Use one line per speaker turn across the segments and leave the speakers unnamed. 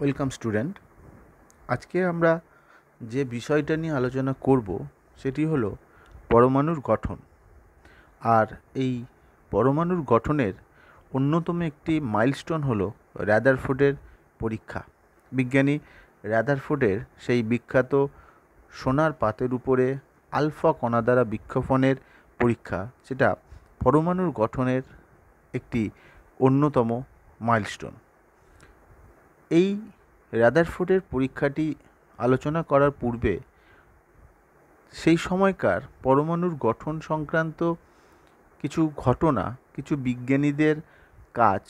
welcome student আজকে আমরা যে বিষয়টা নিয়ে আলোচনা করব সেটি হলো পরমাণুর গঠন আর এই পরমাণুর গঠনের অন্যতম একটি মাইলস্টোন হলো র্যাদারফোর্ডের পরীক্ষা বিজ্ঞানী র্যাদারফোর্ডের সেই বিখ্যাত সোনার পাতের উপরে আলফা কণা দ্বারা বিক্ষোপণের পরীক্ষা সেটা পরমাণুর গঠনের একটি অন্যতম মাইলস্টোন এই রাদারফোর্ডের পরীক্ষাটি আলোচনা করার পূর্বে সেই সময়কার পরমাণুর গঠন সংক্রান্ত কিছু ঘটনা কিছু বিজ্ঞানীদের কাজ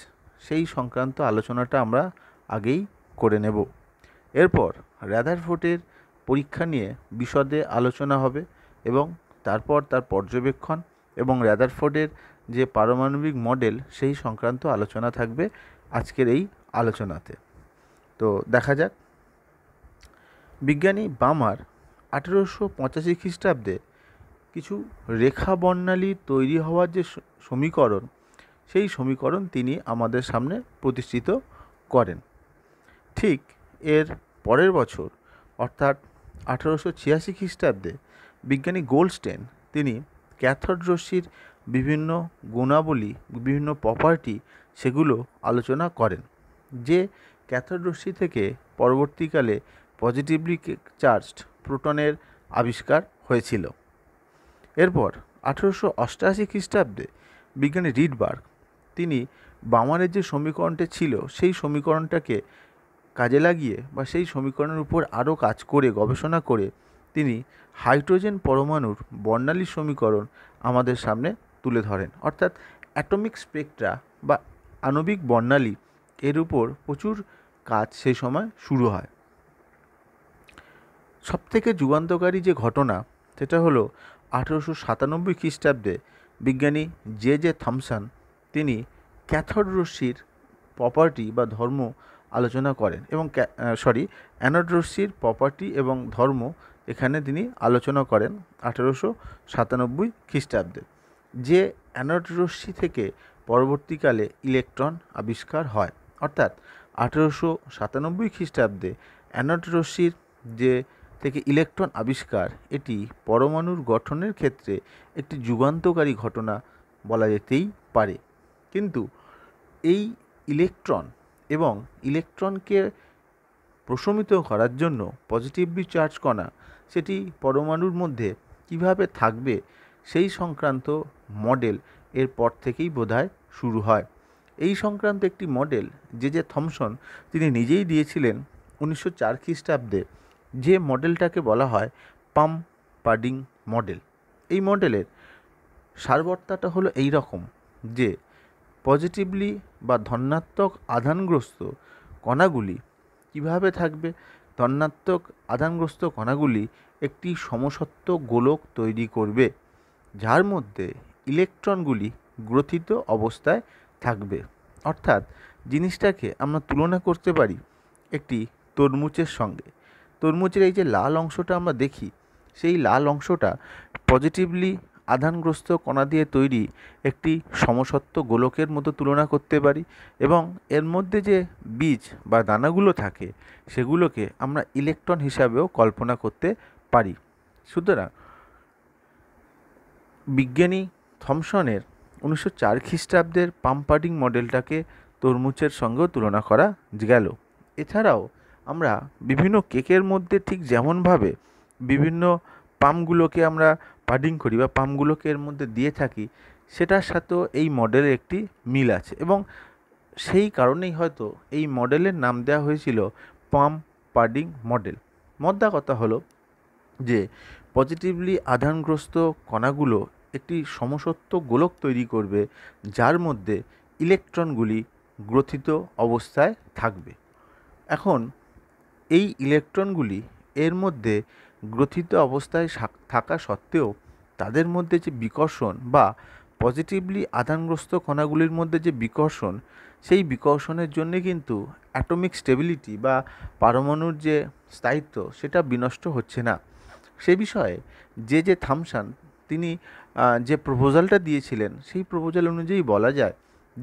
সেই সংক্রান্ত আলোচনাটা আমরা আগেই করে নেব এরপর রাদারফোর্ডের পরীক্ষা নিয়ে বিশদে আলোচনা হবে এবং তারপর তার পর্যবেক্ষণ এবং রাদারফোর্ডের যে পারমাণবিক মডেল সেই সংক্রান্ত আলোচনা থাকবে আজকের এই আলোচনাতে তো দেখা যাক বিজ্ঞানী বামার আঠেরোশো পঁচাশি খ্রিস্টাব্দে কিছু রেখা বর্ণালী তৈরি হওয়ার যে সমীকরণ সেই সমীকরণ তিনি আমাদের সামনে প্রতিষ্ঠিত করেন ঠিক এর পরের বছর অর্থাৎ আঠারোশো ছিয়াশি খ্রিস্টাব্দে বিজ্ঞানী গোল্ডস্টেন তিনি ক্যাথড রশ্মির বিভিন্ন গুণাবলী বিভিন্ন প্রপার্টি সেগুলো আলোচনা করেন যে ক্যাথোড রশ্মি থেকে পরবর্তীকালে পজিটিভলি চার্জড প্রোটনের আবিষ্কার হয়েছিল এরপর আঠেরোশো অষ্টাশি খ্রিস্টাব্দে বিজ্ঞানী রিডবার্গ তিনি বামারের যে সমীকরণটি ছিল সেই সমীকরণটাকে কাজে লাগিয়ে বা সেই সমীকরণের উপর আরও কাজ করে গবেষণা করে তিনি হাইড্রোজেন পরমাণুর বর্ণালী সমীকরণ আমাদের সামনে তুলে ধরেন অর্থাৎ অ্যাটমিক স্পেকট্রা বা আণবিক বর্ণালী এর উপর প্রচুর কাজ সেই সময় শুরু হয় সবথেকে যুগান্তকারী যে ঘটনা সেটা হলো আঠেরোশো সাতানব্বই খ্রিস্টাব্দে বিজ্ঞানী জে জে থমসান তিনি ক্যাথড রশ্মির প্রপার্টি বা ধর্ম আলোচনা করেন এবং সরি অ্যানড রশ্মির প্রপার্টি এবং ধর্ম এখানে তিনি আলোচনা করেন আঠেরোশো সাতানব্বই খ্রিস্টাব্দে যে অ্যানড রশ্মি থেকে পরবর্তীকালে ইলেকট্রন আবিষ্কার হয় অর্থাৎ আঠেরোশো সাতানব্বই খ্রিস্টাব্দে অ্যানাটোরসির যে থেকে ইলেকট্রন আবিষ্কার এটি পরমাণুর গঠনের ক্ষেত্রে একটি যুগান্তকারী ঘটনা বলা যেতেই পারে কিন্তু এই ইলেকট্রন এবং ইলেকট্রনকে প্রশমিত করার জন্য পজিটিভলি চার্জ কণা সেটি পরমাণুর মধ্যে কিভাবে থাকবে সেই সংক্রান্ত মডেল এরপর থেকেই বোধহয় শুরু হয় এই সংক্রান্ত একটি মডেল যে যে থমসন তিনি নিজেই দিয়েছিলেন উনিশশো চার খ্রিস্টাব্দে যে মডেলটাকে বলা হয় পাম পাডিং মডেল এই মডেলের সারবর্তাটা হলো এই রকম যে পজিটিভলি বা ধনাত্মক আধানগ্রস্ত কণাগুলি কিভাবে থাকবে ধনাত্মক আধানগ্রস্ত কণাগুলি একটি সমসত্ব গোলক তৈরি করবে যার মধ্যে ইলেকট্রনগুলি গ্রথিত অবস্থায় থাকবে অর্থাৎ জিনিসটাকে আমরা তুলনা করতে পারি একটি তরমুজের সঙ্গে তরমুজের এই যে লাল অংশটা আমরা দেখি সেই লাল অংশটা পজিটিভলি আধানগ্রস্ত কণা দিয়ে তৈরি একটি সমসত্ব গোলকের মতো তুলনা করতে পারি এবং এর মধ্যে যে বীজ বা দানাগুলো থাকে সেগুলোকে আমরা ইলেকট্রন হিসাবেও কল্পনা করতে পারি সুতরাং বিজ্ঞানী থমসনের উনিশশো চার খ্রিস্টাব্দের পাম্পাডিং মডেলটাকে তরমুজের সঙ্গেও তুলনা করা গেল এছাড়াও আমরা বিভিন্ন কেকের মধ্যে ঠিক যেমনভাবে বিভিন্ন পামগুলোকে আমরা পাডিং করি বা পামগুলোকে এর মধ্যে দিয়ে থাকি সেটার সাথেও এই মডেলের একটি মিল আছে এবং সেই কারণেই হয়তো এই মডেলের নাম দেওয়া হয়েছিল পাম পাডিং মডেল মদ্দা কথা হলো যে পজিটিভলি আধানগ্রস্ত কণাগুলো একটি সমসত্ব গোলক তৈরি করবে যার মধ্যে ইলেকট্রনগুলি গ্রথিত অবস্থায় থাকবে এখন এই ইলেকট্রনগুলি এর মধ্যে গ্রথিত অবস্থায় থাকা সত্ত্বেও তাদের মধ্যে যে বিকর্ষণ বা পজিটিভলি আদানগ্রস্ত কণাগুলির মধ্যে যে বিকর্ষণ সেই বিকর্ষণের জন্যে কিন্তু অ্যাটমিক স্টেবিলিটি বা পারমাণুর যে স্থায়িত্ব সেটা বিনষ্ট হচ্ছে না সে বিষয়ে যে যে থামসান তিনি যে প্রপোজালটা দিয়েছিলেন সেই প্রপোজাল অনুযায়ী বলা যায়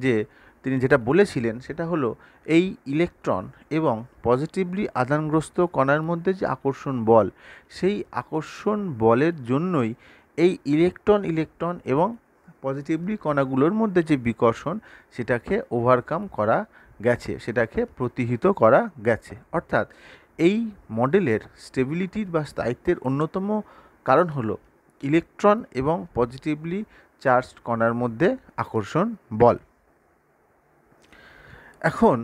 যে তিনি যেটা বলেছিলেন সেটা হলো এই ইলেকট্রন এবং পজিটিভলি আদানগ্রস্ত কণার মধ্যে যে আকর্ষণ বল সেই আকর্ষণ বলের জন্যই এই ইলেকট্রন ইলেকট্রন এবং পজিটিভলি কণাগুলোর মধ্যে যে বিকর্ষণ সেটাকে ওভারকাম করা গেছে সেটাকে প্রতিহিত করা গেছে অর্থাৎ এই মডেলের স্টেবিলিটির বা স্থায়িত্বের অন্যতম কারণ হলো ইলেকট্রন এবং পজিটিভলি চার্জ কণার মধ্যে আকর্ষণ বল এখন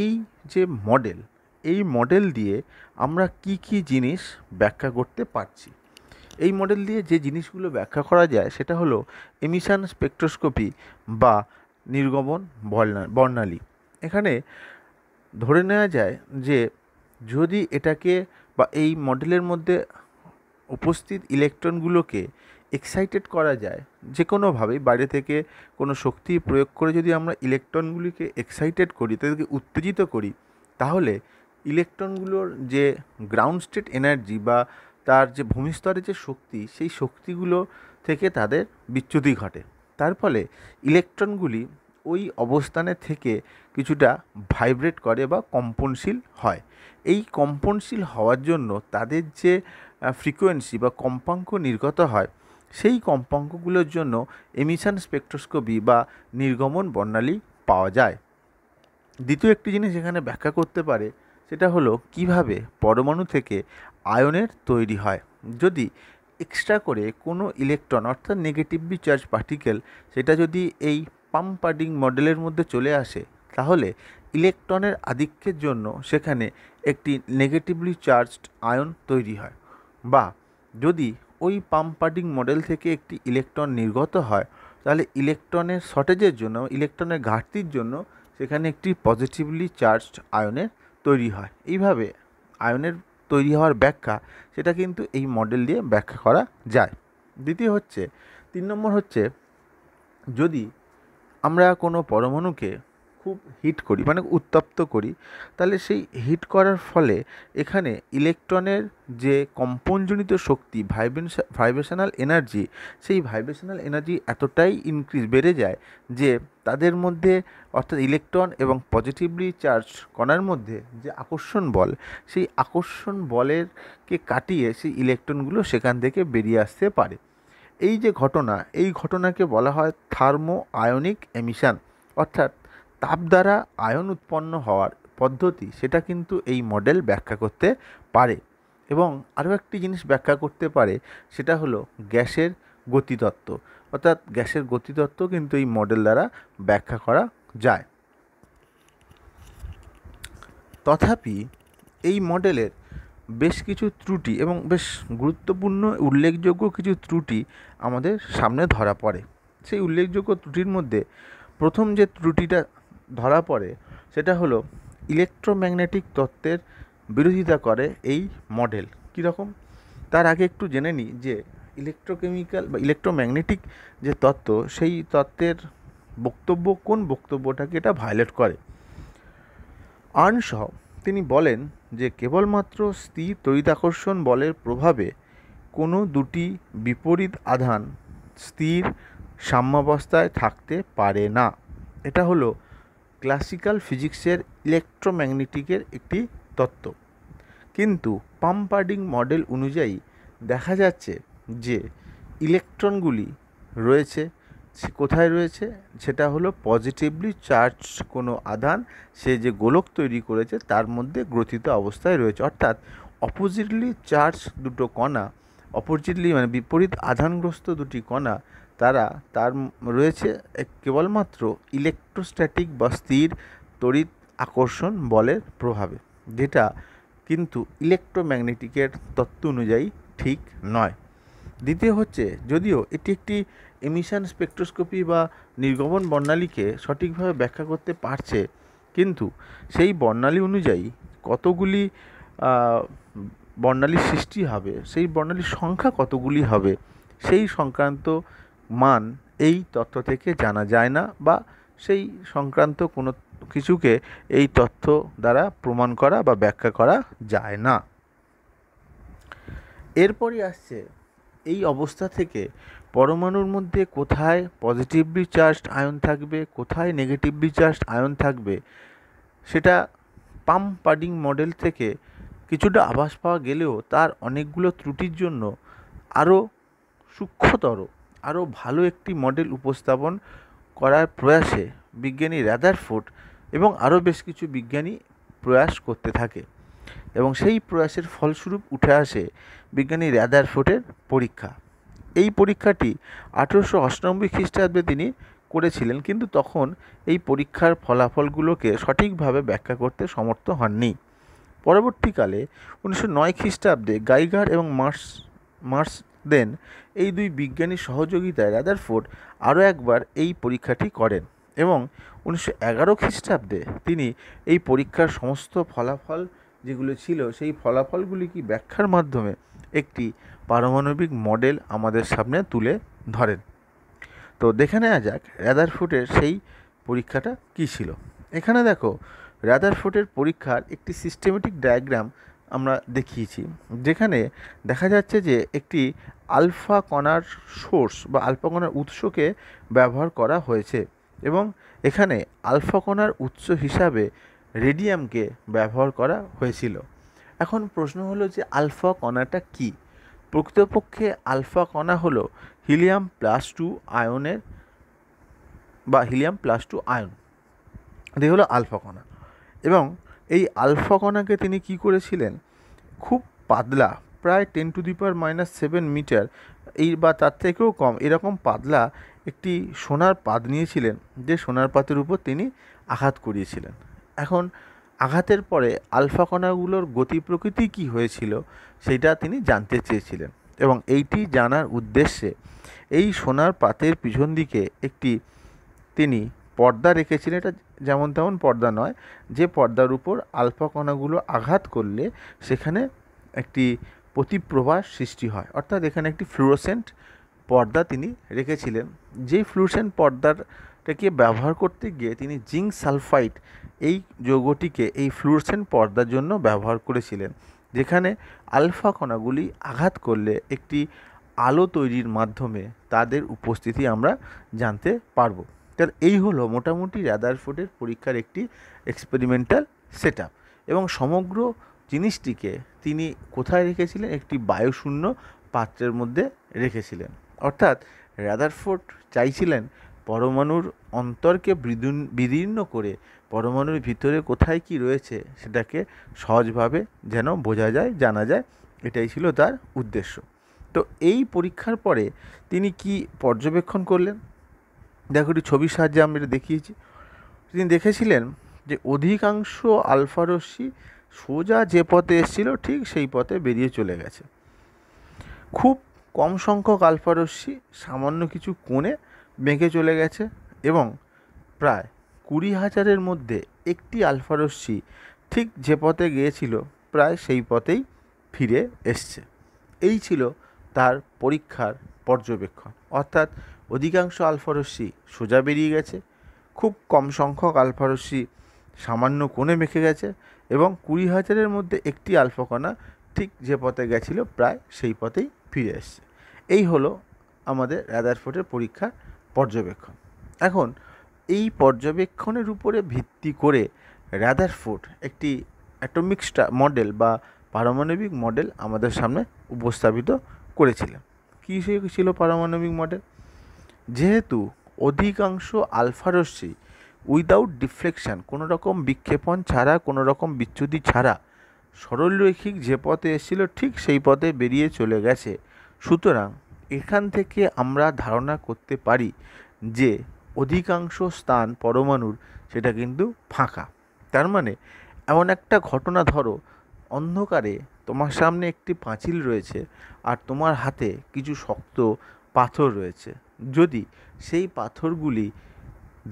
এই যে মডেল এই মডেল দিয়ে আমরা কি কি জিনিস ব্যাখ্যা করতে পারছি এই মডেল দিয়ে যে জিনিসগুলো ব্যাখ্যা করা যায় সেটা হলো এমিশন স্পেকট্রোস্কোপি বা নির্গমন বর্ণালী এখানে ধরে নেওয়া যায় যে যদি এটাকে বা এই মডেলের মধ্যে উপস্থিত ইলেকট্রনগুলোকে এক্সাইটেড করা যায় যে কোনোভাবেই বাইরে থেকে কোনো শক্তি প্রয়োগ করে যদি আমরা ইলেকট্রনগুলিকে এক্সাইটেড করি তাদেরকে উত্তেজিত করি তাহলে ইলেকট্রনগুলোর যে গ্রাউন্ড স্টেট এনার্জি বা তার যে ভূমিস্তরে যে শক্তি সেই শক্তিগুলো থেকে তাদের বিচ্যুতি ঘটে তার ফলে ইলেকট্রনগুলি ওই অবস্থানে থেকে কিছুটা ভাইব্রেট করে বা কম্পনশীল হয় এই কম্পনশীল হওয়ার জন্য তাদের যে ফ্রিকোয়েন্সি বা কম্পাঙ্ক নির্গত হয় সেই কম্পাঙ্কগুলোর জন্য এমিশন স্পেকট্রোস্কোপি বা নির্গমন বর্ণালী পাওয়া যায় দ্বিতীয় একটি জিনিস এখানে ব্যাখ্যা করতে পারে সেটা হলো কিভাবে পরমাণু থেকে আয়নের তৈরি হয় যদি এক্সট্রা করে কোনো ইলেকট্রন অর্থাৎ নেগেটিভলি চার্জ পার্টিকেল সেটা যদি এই পাম্পাডিং মডেলের মধ্যে চলে আসে তাহলে ইলেকট্রনের আধিক্যের জন্য সেখানে একটি নেগেটিভলি চার্জড আয়ন তৈরি হয় বা যদি ওই পাম্পাডিং মডেল থেকে একটি ইলেকট্রন নির্গত হয় তাহলে ইলেকট্রনের শর্টেজের জন্য ইলেকট্রনের ঘাটতির জন্য সেখানে একটি পজিটিভলি চার্জড আয়নের তৈরি হয় এইভাবে আয়নের তৈরি হওয়ার ব্যাখ্যা সেটা কিন্তু এই মডেল দিয়ে ব্যাখ্যা করা যায় দ্বিতীয় হচ্ছে তিন নম্বর হচ্ছে যদি আমরা কোনো পরমাণুকে খুব হিট করি মানে উত্তপ্ত করি তাহলে সেই হিট করার ফলে এখানে ইলেকট্রনের যে কম্পনজনিত শক্তি ভাইব্রেশন ভাইব্রেশনাল এনার্জি সেই ভাইব্রেশনাল এনার্জি এতটাই ইনক্রিজ বেড়ে যায় যে তাদের মধ্যে অর্থাৎ ইলেকট্রন এবং পজিটিভলি চার্জ কণার মধ্যে যে আকর্ষণ বল সেই আকর্ষণ বলেরকে কাটিয়ে সেই ইলেকট্রনগুলো সেখান থেকে বেরিয়ে আসতে পারে এই যে ঘটনা এই ঘটনাকে বলা হয় থার্মো আয়নিক এমিশন অর্থাৎ তাপ দ্বারা আয়ন উৎপন্ন হওয়ার পদ্ধতি সেটা কিন্তু এই মডেল ব্যাখ্যা করতে পারে এবং আরও একটি জিনিস ব্যাখ্যা করতে পারে সেটা হলো গ্যাসের গতিতত্ত্ব অর্থাৎ গ্যাসের গতিতত্ত্ব কিন্তু এই মডেল দ্বারা ব্যাখ্যা করা যায় তথাপি এই মডেলের বেশ কিছু ত্রুটি এবং বেশ গুরুত্বপূর্ণ উল্লেখযোগ্য কিছু ত্রুটি আমাদের সামনে ধরা পড়ে সেই উল্লেখযোগ্য ত্রুটির মধ্যে প্রথম যে ত্রুটিটা ধরা পড়ে সেটা হলো ইলেকট্রোম্যাগনেটিক তত্ত্বের বিরোধিতা করে এই মডেল কীরকম তার আগে একটু জেনে নিই যে ইলেকট্রোকেমিক্যাল বা ইলেকট্রোম্যাগনেটিক যে তত্ত্ব সেই তত্ত্বের বক্তব্য কোন বক্তব্যটাকে এটা ভায়োলেট করে আর্নসহ তিনি বলেন যে কেবলমাত্র স্থির তড়িদাকর্ষণ বলের প্রভাবে কোনো দুটি বিপরীত আধান স্থির সাম্যাবস্থায় থাকতে পারে না এটা হলো ক্লাসিক্যাল ফিজিক্সের ইলেকট্রোম্যাগনেটিকের একটি তত্ত্ব কিন্তু পাম্পার্ডিং মডেল অনুযায়ী দেখা যাচ্ছে যে ইলেকট্রনগুলি রয়েছে সে কোথায় রয়েছে সেটা হলো পজিটিভলি চার্জ কোনো আধান সে যে গোলক তৈরি করেছে তার মধ্যে গ্রথিত অবস্থায় রয়েছে অর্থাৎ অপোজিটলি চার্জ দুটো কণা অপোজিটলি মানে বিপরীত আধানগ্রস্ত দুটি কণা তারা তার রয়েছে কেবলমাত্র ইলেকট্রোস্ট্যাটিক বা স্থির তড়িৎ আকর্ষণ বলের প্রভাবে যেটা কিন্তু ইলেকট্রোম্যাগনেটিকের তত্ত্ব অনুযায়ী ঠিক নয় দ্বিতীয় হচ্ছে যদিও এটি একটি এমিশন স্পেকট্রোস্কোপি বা নির্গমন বর্ণালীকে সঠিকভাবে ব্যাখ্যা করতে পারছে কিন্তু সেই বর্ণালী অনুযায়ী কতগুলি বর্ণালীর সৃষ্টি হবে সেই বর্ণালীর সংখ্যা কতগুলি হবে সেই সংক্রান্ত মান এই তথ্য থেকে জানা যায় না বা সেই সংক্রান্ত কোনো কিছুকে এই তথ্য দ্বারা প্রমাণ করা বা ব্যাখ্যা করা যায় না এরপরই আসছে এই অবস্থা থেকে পরমাণুর মধ্যে কোথায় পজিটিভলি চার্জড আয়ন থাকবে কোথায় নেগেটিভলি চার্জড আয়ন থাকবে সেটা পাম পাডিং মডেল থেকে কিছুটা আভাস পাওয়া গেলেও তার অনেকগুলো ত্রুটির জন্য আরও সূক্ষ্মতর আরও ভালো একটি মডেল উপস্থাপন করার প্রয়াসে বিজ্ঞানী রাদারফোর্ড এবং আরও বেশ কিছু বিজ্ঞানী প্রয়াস করতে থাকে এবং সেই প্রয়াসের ফলস্বরূপ উঠে আসে বিজ্ঞানী রাদারফোর্ডের পরীক্ষা এই পরীক্ষাটি আঠেরোশো অষ্টানব্বই খ্রিস্টাব্দে তিনি করেছিলেন কিন্তু তখন এই পরীক্ষার ফলাফলগুলোকে সঠিকভাবে ব্যাখ্যা করতে সমর্থ হননি পরবর্তীকালে উনিশশো নয় খ্রিস্টাব্দে গাইগার এবং মার্স মার্স দেন এই দুই বিজ্ঞানী সহযোগিতায় রাদারফোর্ড আরও একবার এই পরীক্ষাটি করেন এবং উনিশশো এগারো খ্রিস্টাব্দে তিনি এই পরীক্ষার সমস্ত ফলাফল যেগুলো ছিল সেই ফলাফলগুলিকে ব্যাখ্যার মাধ্যমে একটি পারমাণবিক মডেল আমাদের সামনে তুলে ধরেন তো দেখে নেওয়া যাক রাদারফুটের সেই পরীক্ষাটা কী ছিল এখানে দেখো রাদারফুটের পরীক্ষার একটি সিস্টেমেটিক ডায়াগ্রাম আমরা দেখিয়েছি যেখানে দেখা যাচ্ছে যে একটি আলফা কণার সোর্স বা আলফা কণার উৎসকে ব্যবহার করা হয়েছে এবং এখানে আলফা কণার উৎস হিসাবে রেডিয়ামকে ব্যবহার করা হয়েছিল এখন প্রশ্ন হলো যে আলফা কণাটা কি প্রকৃতপক্ষে আলফা কণা হলো হিলিয়াম প্লাস টু আয়নের বা হিলিয়াম প্লাস টু আয়ন এটি হলো আলফা কণা এবং এই আলফা কণাকে তিনি কি করেছিলেন খুব পাতলা প্রায় ten to the power minus seven metre এই বা তার থেকেও কম এরকম পাতলা একটি সোনার পাত নিয়েছিলেন যে সোনার পাতের উপর তিনি আঘাত করিয়েছিলেন এখন আঘাতের পরে আলফা কণাগুলোর গতি প্রকৃতি কী হয়েছিল সেটা তিনি জানতে চেয়েছিলেন এবং এইটি জানার উদ্দেশ্যে এই সোনার পাতের পিছন দিকে একটি তিনি পর্দা রেখেছিলেন এটা যেমন তেমন পর্দা নয় যে পর্দার উপর আলফা কণাগুলো আঘাত করলে সেখানে একটি প্রতিপ্রবাহ সৃষ্টি হয় অর্থাৎ এখানে একটি ফ্লুরোসেন্ট পর্দা তিনি রেখেছিলেন যেই ফ্লুরোসেন্ট পর্দাটাকে ব্যবহার করতে গিয়ে তিনি জিঙ্ক সালফাইড এই যৌগটিকে এই ফ্লুরোসেন্ট পর্দার জন্য ব্যবহার করেছিলেন যেখানে আলফা কণাগুলি আঘাত করলে একটি আলো তৈরির মাধ্যমে তাদের উপস্থিতি আমরা জানতে পারবো তাহলে এই হলো মোটামুটি রাদারফোর্ডের পরীক্ষার একটি এক্সপেরিমেন্টাল সেট এবং সমগ্র জিনিসটিকে তিনি কোথায় রেখেছিলেন একটি বায়ুশূন্য পাত্রের মধ্যে রেখেছিলেন অর্থাৎ রাদারফোর্ড চাইছিলেন পরমাণুর অন্তরকে বিদীর্ণ করে পরমাণুর ভিতরে কোথায় কি রয়েছে সেটাকে সহজভাবে যেন বোঝা যায় জানা যায় এটাই ছিল তার উদ্দেশ্য তো এই পরীক্ষার পরে তিনি কি পর্যবেক্ষণ করলেন দেখো একটু ছবির সাহায্যে আমি এটা দেখিয়েছি তিনি দেখেছিলেন যে অধিকাংশ আলফারসি সোজা যে পথে এসেছিল ঠিক সেই পথে বেরিয়ে চলে গেছে খুব কম সংখ্যক আলফারসি সামান্য কিছু কোণে বেঁকে চলে গেছে এবং প্রায় কুড়ি হাজারের মধ্যে একটি আলফারসি ঠিক যে পথে গিয়েছিল প্রায় সেই পথেই ফিরে এসছে এই ছিল তার পরীক্ষার পর্যবেক্ষণ অর্থাৎ অধিকাংশ আলফারসি সোজা বেরিয়ে গেছে খুব কম সংখ্যক আলফারসি সামান্য কোণে মেখে গেছে এবং কুড়ি হাজারের মধ্যে একটি আলফাকণা ঠিক যে পথে গেছিল প্রায় সেই পথেই ফিরে এসছে এই হলো আমাদের ফোর্টের পরীক্ষার পর্যবেক্ষণ এখন এই পর্যবেক্ষণের উপরে ভিত্তি করে রাদারফোর্ড একটি অ্যাটমিক মডেল বা পারমাণবিক মডেল আমাদের সামনে উপস্থাপিত করেছিলেন কী ছিল পারমাণবিক মডেল যেহেতু অধিকাংশ আলফা রশ্মি উইদাউট ডিফ্লেকশান কোনো রকম বিক্ষেপণ ছাড়া কোনো রকম বিচ্যুতি ছাড়া সরলরৈখিক যে পথে এসেছিল ঠিক সেই পথে বেরিয়ে চলে গেছে সুতরাং এখান থেকে আমরা ধারণা করতে পারি যে অধিকাংশ স্থান পরমাণুর সেটা কিন্তু ফাঁকা তার মানে এমন একটা ঘটনা ধরো অন্ধকারে তোমার সামনে একটি পাঁচিল রয়েছে আর তোমার হাতে কিছু শক্ত পাথর রয়েছে যদি সেই পাথরগুলি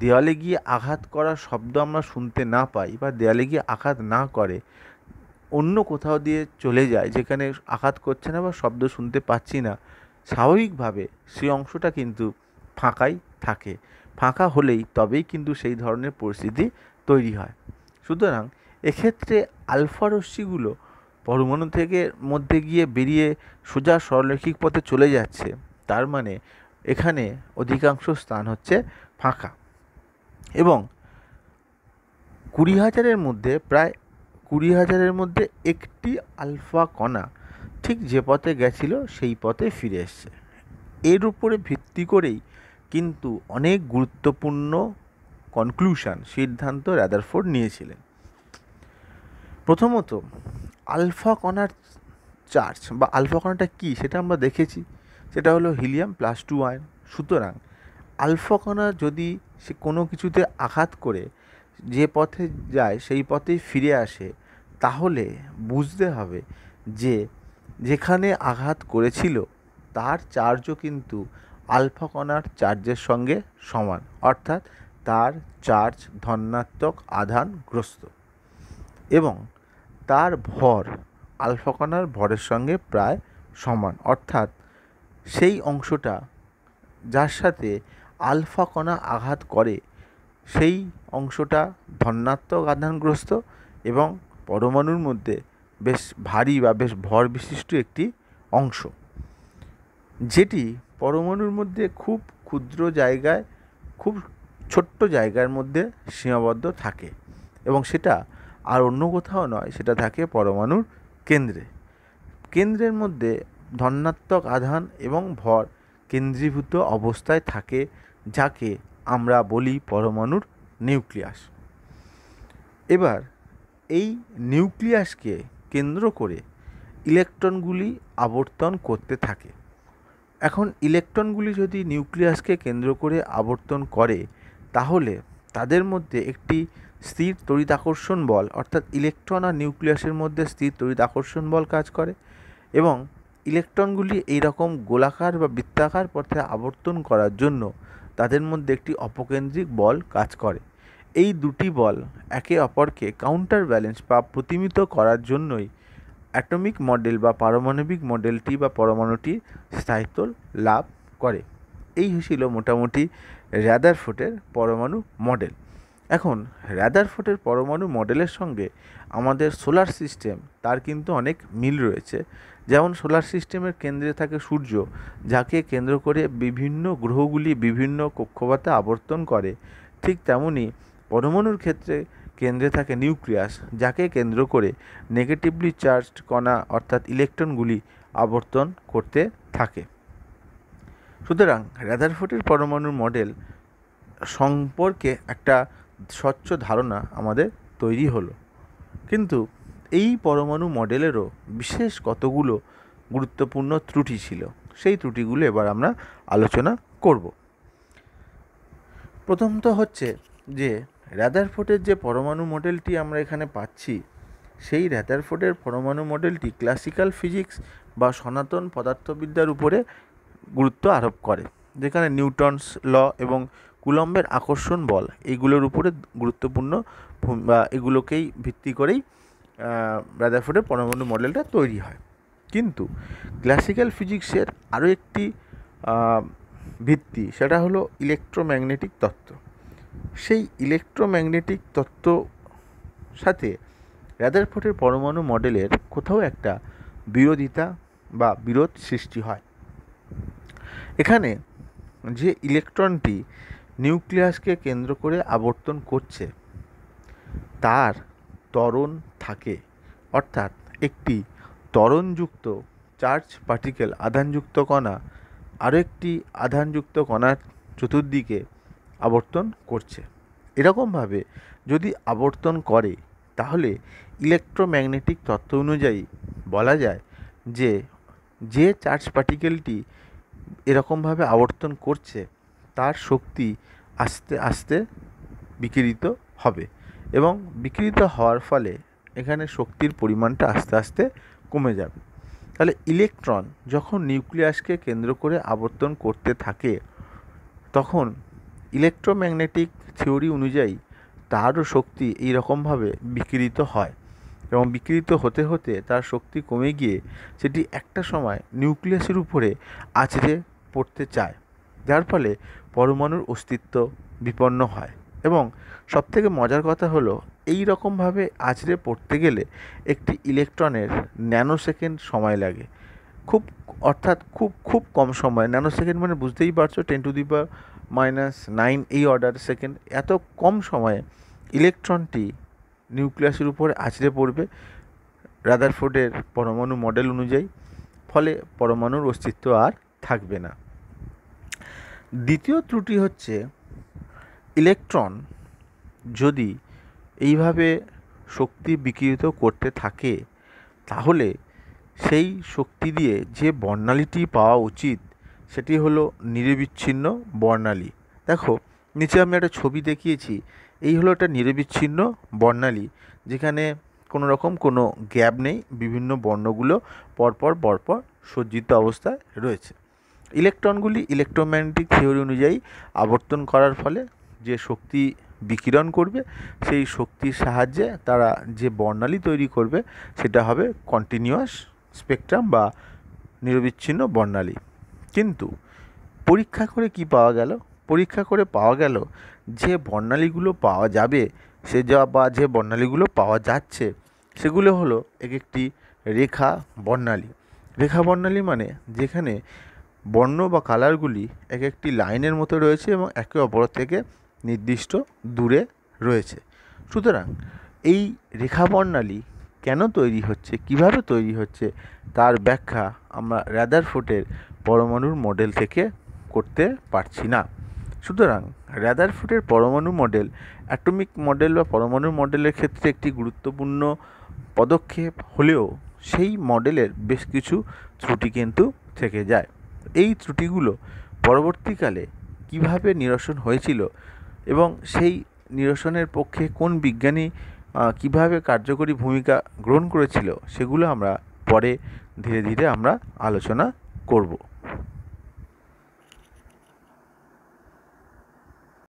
দেওয়ালে গিয়ে আঘাত করার শব্দ আমরা শুনতে না পাই বা দেওয়ালে গিয়ে আঘাত না করে অন্য কোথাও দিয়ে চলে যায় যেখানে আঘাত করছে না বা শব্দ শুনতে পাচ্ছি না স্বাভাবিকভাবে সেই অংশটা কিন্তু ফাঁকাই থাকে ফাঁকা হলেই তবেই কিন্তু সেই ধরনের পরিস্থিতি তৈরি হয় সুতরাং এক্ষেত্রে আলফা রশ্মিগুলো পরমাণু থেকে মধ্যে গিয়ে বেরিয়ে সোজা সরলরৈখিক পথে চলে যাচ্ছে তার মানে এখানে অধিকাংশ স্থান হচ্ছে ফাঁকা এবং কুড়ি হাজারের মধ্যে প্রায় কুড়ি হাজারের মধ্যে একটি আলফা কণা ঠিক যে পথে গেছিল সেই পথে ফিরে এসছে এর উপরে ভিত্তি করেই কিন্তু অনেক গুরুত্বপূর্ণ কনক্লুশন সিদ্ধান্ত রাদারফোর্ড নিয়েছিলেন প্রথমত আলফা কণার চার্জ বা আলফা কণাটা কী সেটা আমরা দেখেছি সেটা হলো হিলিয়াম প্লাস টু আয়ন সুতরাং আলফা কণা যদি সে কোনো কিছুতে আঘাত করে যে পথে যায় সেই পথেই ফিরে আসে তাহলে বুঝতে হবে যে যেখানে আঘাত করেছিল তার চার্জও কিন্তু আলফা কণার চার্জের সঙ্গে সমান অর্থাৎ তার চার্জ ধনাত্মক আধানগ্রস্ত এবং তার ভর আলফা কণার ভরের সঙ্গে প্রায় সমান অর্থাৎ সেই অংশটা যার সাথে আলফা কণা আঘাত করে সেই অংশটা ধন্যাত্মক আধানগ্রস্ত এবং পরমাণুর মধ্যে বেশ ভারী বা বেশ ভর বিশিষ্ট একটি অংশ যেটি পরমাণুর মধ্যে খুব ক্ষুদ্র জায়গায় খুব ছোট্ট জায়গার মধ্যে সীমাবদ্ধ থাকে এবং সেটা আর অন্য কোথাও নয় সেটা থাকে পরমাণুর কেন্দ্রে কেন্দ্রের মধ্যে ধনাত্মক আধান এবং ভর কেন্দ্রীভূত অবস্থায় থাকে যাকে আমরা বলি পরমাণুর নিউক্লিয়াস এবার এই নিউক্লিয়াসকে কেন্দ্র করে ইলেকট্রনগুলি আবর্তন করতে থাকে এখন ইলেকট্রনগুলি যদি নিউক্লিয়াসকে কেন্দ্র করে আবর্তন করে তাহলে তাদের মধ্যে একটি স্থির তড়িৎ বল অর্থাৎ ইলেকট্রন আর নিউক্লিয়াসের মধ্যে স্থির তড়িৎ আকর্ষণ বল কাজ করে এবং ইলেকট্রনগুলি এইরকম গোলাকার বা বৃত্তাকার পথে আবর্তন করার জন্য তাদের মধ্যে একটি অপকেন্দ্রিক বল কাজ করে এই দুটি বল একে অপরকে কাউন্টার ব্যালেন্স বা প্রতিমিত করার জন্যই অ্যাটমিক মডেল বা পারমাণবিক মডেলটি বা পরমাণুটির স্থায়িত্ব লাভ করে এই ছিল মোটামুটি র্যাদার ফুটের পরমাণু মডেল এখন ফোর্টের পরমাণু মডেলের সঙ্গে আমাদের সোলার সিস্টেম তার কিন্তু অনেক মিল রয়েছে যেমন সোলার সিস্টেমের কেন্দ্রে থাকে সূর্য যাকে কেন্দ্র করে বিভিন্ন গ্রহগুলি বিভিন্ন কক্ষপাতে আবর্তন করে ঠিক তেমনি পরমাণুর ক্ষেত্রে কেন্দ্রে থাকে নিউক্লিয়াস যাকে কেন্দ্র করে নেগেটিভলি চার্জড কণা অর্থাৎ ইলেকট্রনগুলি আবর্তন করতে থাকে সুতরাং ফোর্টের পরমাণুর মডেল সম্পর্কে একটা স্বচ্ছ ধারণা আমাদের তৈরি হলো কিন্তু এই পরমাণু মডেলেরও বিশেষ কতগুলো গুরুত্বপূর্ণ ত্রুটি ছিল সেই ত্রুটিগুলো এবার আমরা আলোচনা করব প্রথম তো হচ্ছে যে র্যাদারফোর্ডের যে পরমাণু মডেলটি আমরা এখানে পাচ্ছি সেই র্যাদারফোর্ডের পরমাণু মডেলটি ক্লাসিক্যাল ফিজিক্স বা সনাতন পদার্থবিদ্যার উপরে গুরুত্ব আরোপ করে যেখানে নিউটনস ল এবং কুলম্বের আকর্ষণ বল এইগুলোর উপরে গুরুত্বপূর্ণ বা এগুলোকেই ভিত্তি করেই রাদারফোর্ডের পরমাণু মডেলটা তৈরি হয় কিন্তু ক্লাসিক্যাল ফিজিক্সের আরও একটি ভিত্তি সেটা হলো ইলেকট্রোম্যাগনেটিক তত্ত্ব সেই ইলেকট্রোম্যাগনেটিক তত্ত্ব সাথে রাদারফোর্ডের পরমাণু মডেলের কোথাও একটা বিরোধিতা বা বিরোধ সৃষ্টি হয় এখানে যে ইলেকট্রনটি নিউক্লিয়াসকে কেন্দ্র করে আবর্তন করছে তার ত্বরণ থাকে অর্থাৎ একটি ত্বরণযুক্ত চার্জ পার্টিকেল আধানযুক্ত কণা আরেকটি আধানযুক্ত কণার চতুর্দিকে আবর্তন করছে এরকমভাবে যদি আবর্তন করে তাহলে ইলেকট্রোম্যাগনেটিক তত্ত্ব অনুযায়ী বলা যায় যে যে চার্জ পার্টিকেলটি এরকমভাবে আবর্তন করছে তার শক্তি আস্তে আস্তে বিকিরিত হবে এবং বিকৃত হওয়ার ফলে এখানে শক্তির পরিমাণটা আস্তে আস্তে কমে যাবে তাহলে ইলেকট্রন যখন নিউক্লিয়াসকে কেন্দ্র করে আবর্তন করতে থাকে তখন ইলেকট্রোম্যাগনেটিক থিওরি অনুযায়ী তারও শক্তি এই রকমভাবে বিকৃত হয় এবং বিকৃত হতে হতে তার শক্তি কমে গিয়ে সেটি একটা সময় নিউক্লিয়াসের উপরে আছড়ে পড়তে চায় যার ফলে পরমাণুর অস্তিত্ব বিপন্ন হয় এবং সবথেকে মজার কথা হলো এই রকমভাবে আছড়ে পড়তে গেলে একটি ইলেকট্রনের ন্যানো সেকেন্ড সময় লাগে খুব অর্থাৎ খুব খুব কম সময় ন্যানো সেকেন্ড মানে বুঝতেই পারছো ten to the minus nine এই অর্ডার সেকেন্ড এত কম সময়ে ইলেকট্রনটি নিউক্লিয়াসের উপরে আছড়ে পড়বে রাদারফোর্ডের পরমাণু মডেল অনুযায়ী ফলে পরমাণুর অস্তিত্ব আর থাকবে না দ্বিতীয় ত্রুটি হচ্ছে ইলেকট্রন যদি এইভাবে শক্তি বিকিরিত করতে থাকে তাহলে সেই শক্তি দিয়ে যে বর্ণালীটি পাওয়া উচিত সেটি হলো নিরবিচ্ছিন্ন বর্ণালী দেখো নিচে আমি একটা ছবি দেখিয়েছি এই হলো একটা নিরবিচ্ছিন্ন বর্ণালী যেখানে কোনো রকম কোনো গ্যাপ নেই বিভিন্ন বর্ণগুলো পরপর পরপর সজ্জিত অবস্থায় রয়েছে ইলেকট্রনগুলি ইলেকট্রোম্যাগনেটিক থিওরি অনুযায়ী আবর্তন করার ফলে যে শক্তি বিকিরণ করবে সেই শক্তির সাহায্যে তারা যে বর্ণালী তৈরি করবে সেটা হবে কন্টিনিউয়াস স্পেকট্রাম বা নিরবিচ্ছিন্ন বর্ণালী কিন্তু পরীক্ষা করে কি পাওয়া গেল পরীক্ষা করে পাওয়া গেল যে বর্ণালীগুলো পাওয়া যাবে সে যা বা যে বর্ণালীগুলো পাওয়া যাচ্ছে সেগুলো হলো এক একটি রেখা বর্ণালী রেখা বর্ণালী মানে যেখানে বর্ণ বা কালারগুলি এক একটি লাইনের মতো রয়েছে এবং একে অপর থেকে নির্দিষ্ট দূরে রয়েছে সুতরাং এই রেখা বর্ণালী কেন তৈরি হচ্ছে কিভাবে তৈরি হচ্ছে তার ব্যাখ্যা আমরা র্যাদারফোর্ডের পরমাণুর মডেল থেকে করতে পারছি না সুতরাং র্যাদারফোর্ডের পরমাণু মডেল অ্যাটমিক মডেল বা পরমাণু মডেলের ক্ষেত্রে একটি গুরুত্বপূর্ণ পদক্ষেপ হলেও সেই মডেলের বেশ কিছু ত্রুটি কিন্তু থেকে যায় এই ত্রুটিগুলো পরবর্তীকালে কিভাবে নিরসন হয়েছিল এবং সেই নিরসনের পক্ষে কোন বিজ্ঞানী কিভাবে কার্যকরী ভূমিকা গ্রহণ করেছিল সেগুলো আমরা পরে ধীরে ধীরে আমরা আলোচনা করব